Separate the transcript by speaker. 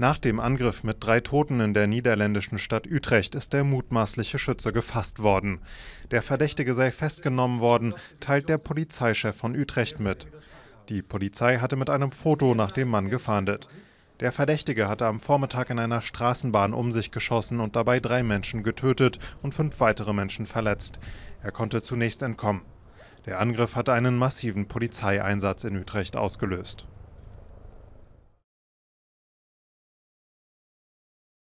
Speaker 1: Nach dem Angriff mit drei Toten in der niederländischen Stadt Utrecht ist der mutmaßliche Schütze gefasst worden. Der Verdächtige sei festgenommen worden, teilt der Polizeichef von Utrecht mit. Die Polizei hatte mit einem Foto nach dem Mann gefahndet. Der Verdächtige hatte am Vormittag in einer Straßenbahn um sich geschossen und dabei drei Menschen getötet und fünf weitere Menschen verletzt. Er konnte zunächst entkommen. Der Angriff hatte einen massiven Polizeieinsatz in Utrecht ausgelöst.